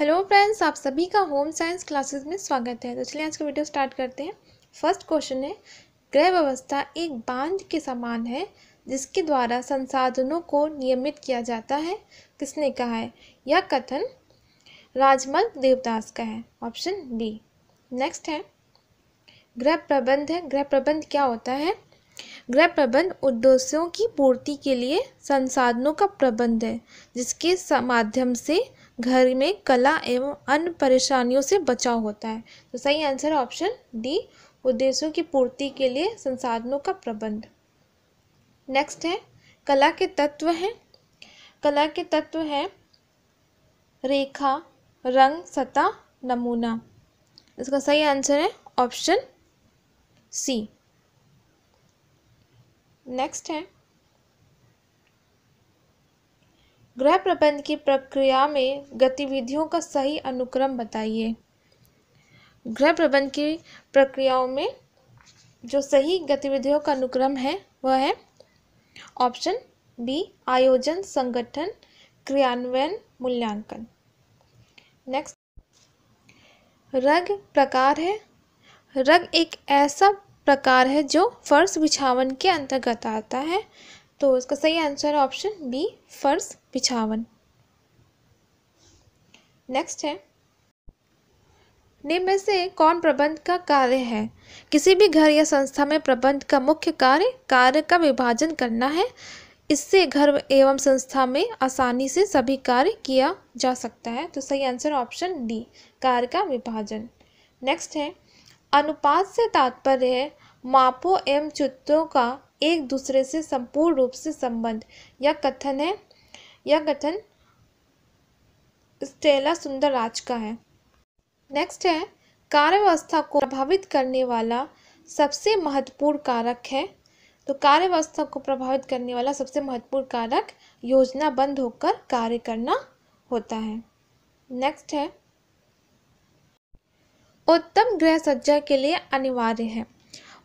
hello friends आप सभी का होम साइंस क्लासेस में स्वागत है तो चलिए आज का वीडियो स्टार्ट करते हैं फर्स्ट क्वेश्चन है ग्रह व्यवस्था एक बांध के समान है जिसके द्वारा संसाधनों को नियमित किया जाता है किसने कहा है यह कथन राजमल देवदास का है ऑप्शन बी नेक्स्ट है ग्रह प्रबंध है ग्रह प्रबंध क्या होता है गृह प्रबंध उद्देश्यों की पूर्ति के लिए संसाधनों का प्रबंध है जिसके माध्यम से घर में कला एवं अन्य परेशानियों से बचाव होता है तो सही आंसर ऑप्शन डी उद्देश्यों की पूर्ति के लिए संसाधनों का प्रबंध नेक्स्ट है कला के तत्व हैं कला के तत्व हैं रेखा रंग सतह नमूना इसका सही आंसर है ऑप्शन सी नेक्स्ट है गृह प्रबंध की प्रक्रिया में गतिविधियों का सही अनुक्रम बताइए गृह प्रबंध की प्रक्रियाओं में जो सही गतिविधियों का अनुक्रम है वह है ऑप्शन बी आयोजन संगठन क्रियान्वयन मूल्यांकन नेक्स्ट रग प्रकार है रग एक ऐसा प्रकार है जो फर्श बिछावन के अंतर्गत आता है तो इसका सही आंसर है ऑप्शन बी फर्श पिछावन नेक्स्ट है निम्न से कौन प्रबंध का कार्य है किसी भी घर या संस्था में प्रबंध का मुख्य कार्य कार्य का विभाजन करना है इससे घर एवं संस्था में आसानी से सभी कार्य किया जा सकता है तो सही आंसर ऑप्शन डी कार्य का विभाजन नेक्स्ट है अनुपात से तात्पर्य है मापों एवं चित्रों का एक दूसरे से संपूर्ण रूप से संबंध या कथन है यह गठन स्टेला सुंदर राज का है नेक्स्ट है व्यवस्था को प्रभावित करने वाला सबसे महत्वपूर्ण कारक है तो कार्यव्यवस्था को प्रभावित करने वाला सबसे महत्वपूर्ण कारक योजना बंद होकर कार्य करना होता है नेक्स्ट है उत्तम गृह सज्जा के लिए अनिवार्य है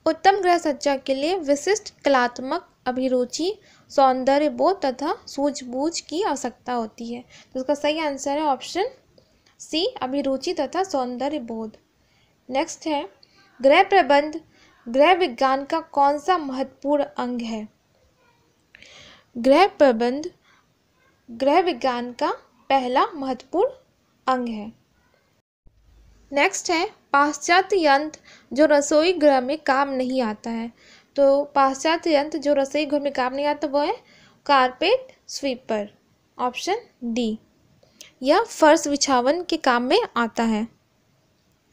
उत्तम गृह सज्जा के लिए विशिष्ट कलात्मक अभिरुचि सौंदर्य बोध तथा सूझबूझ की आवश्यकता होती है तो इसका सही आंसर है ऑप्शन सी अभिरुचि तथा सौंदर्य बोध नेक्स्ट है गृह प्रबंध ग्रह विज्ञान का कौन सा महत्वपूर्ण अंग है गृह प्रबंध ग्रह विज्ञान का पहला महत्वपूर्ण अंग है नेक्स्ट है पाश्चात्य यंत्र जो रसोई गृह में काम नहीं आता है तो पाश्चात्य यंत्र तो जो रसोई घर में काम नहीं आता वो है कारपेट स्वीपर ऑप्शन डी यह फर्श बिछावन के काम में आता है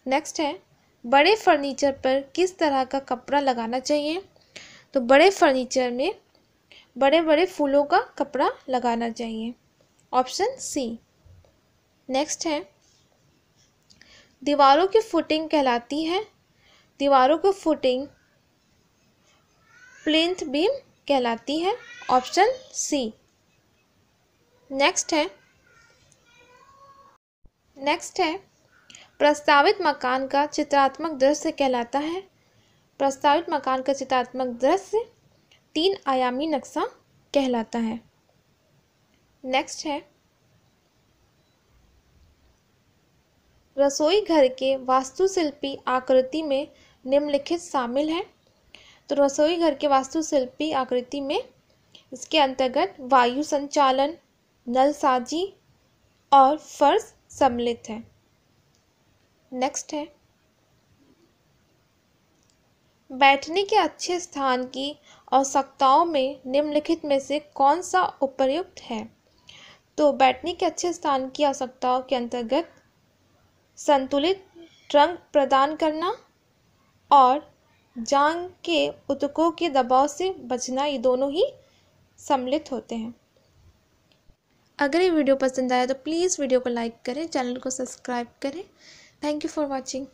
नेक्स्ट है बड़े फर्नीचर पर किस तरह का कपड़ा लगाना चाहिए तो बड़े फर्नीचर में बड़े बड़े फूलों का कपड़ा लगाना चाहिए ऑप्शन सी नेक्स्ट है दीवारों की फुटिंग कहलाती है दीवारों की फुटिंग प्लिंथ बीम कहलाती है ऑप्शन सी नेक्स्ट है नेक्स्ट है प्रस्तावित मकान का चित्रात्मक दृश्य कहलाता है प्रस्तावित मकान का चित्रात्मक दृश्य तीन आयामी नक्शा कहलाता है नेक्स्ट है रसोई घर के वास्तुशिल्पी आकृति में निम्नलिखित शामिल है तो रसोई घर के वास्तुशिल्पी आकृति में इसके अंतर्गत वायु संचालन नल साजी और फर्श सम्मिलित है नेक्स्ट है बैठने के अच्छे स्थान की आवश्यकताओं में निम्नलिखित में से कौन सा उपयुक्त है तो बैठने के अच्छे स्थान की आवश्यकताओं के अंतर्गत संतुलित रंग प्रदान करना और जांग के उतकों के दबाव से बचना ये दोनों ही सम्मिलित होते हैं अगर ये वीडियो पसंद आया तो प्लीज़ वीडियो को लाइक करें चैनल को सब्सक्राइब करें थैंक यू फॉर वॉचिंग